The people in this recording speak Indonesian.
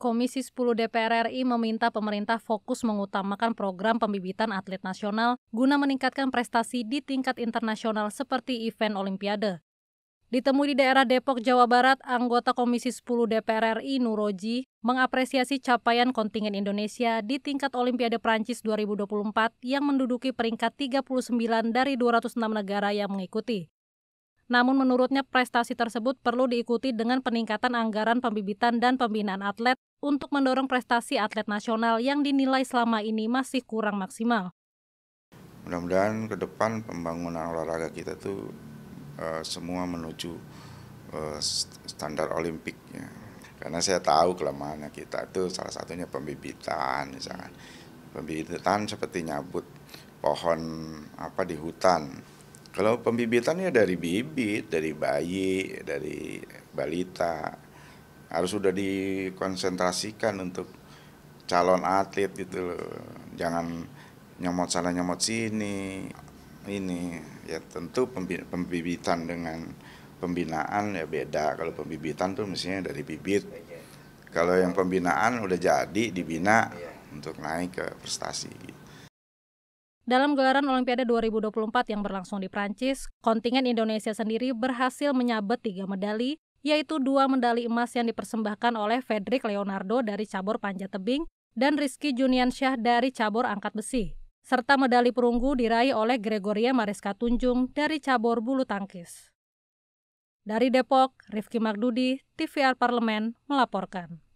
Komisi 10 DPR RI meminta pemerintah fokus mengutamakan program pembibitan atlet nasional guna meningkatkan prestasi di tingkat internasional seperti event Olimpiade. Ditemui di daerah Depok, Jawa Barat, anggota Komisi 10 DPR RI Nuroji mengapresiasi capaian kontingen Indonesia di tingkat Olimpiade Prancis 2024 yang menduduki peringkat 39 dari 206 negara yang mengikuti. Namun menurutnya prestasi tersebut perlu diikuti dengan peningkatan anggaran pembibitan dan pembinaan atlet untuk mendorong prestasi atlet nasional yang dinilai selama ini masih kurang maksimal. Mudah-mudahan ke depan pembangunan olahraga kita tuh e, semua menuju e, standar olimpik ya. Karena saya tahu kelemahannya kita itu salah satunya pembibitan misalkan. Pembibitan seperti nyabut pohon apa di hutan kalau pembibitannya dari bibit, dari bayi, dari balita harus sudah dikonsentrasikan untuk calon atlet gitu loh. Jangan nyomot sana nyomot sini. Ini ya tentu pembibitan dengan pembinaan ya beda. Kalau pembibitan tuh mestinya dari bibit. Kalau yang pembinaan udah jadi dibina iya. untuk naik ke prestasi gitu. Dalam gelaran Olimpiade 2024 yang berlangsung di Prancis, kontingen Indonesia sendiri berhasil menyabet tiga medali, yaitu dua medali emas yang dipersembahkan oleh Fedrik Leonardo dari cabur panjat tebing dan Rizky Juniansyah dari cabur angkat besi, serta medali perunggu diraih oleh Gregoria Mariska Tunjung dari cabur bulu tangkis. Dari Depok, Rifki Magdudi, TVR Parlemen melaporkan.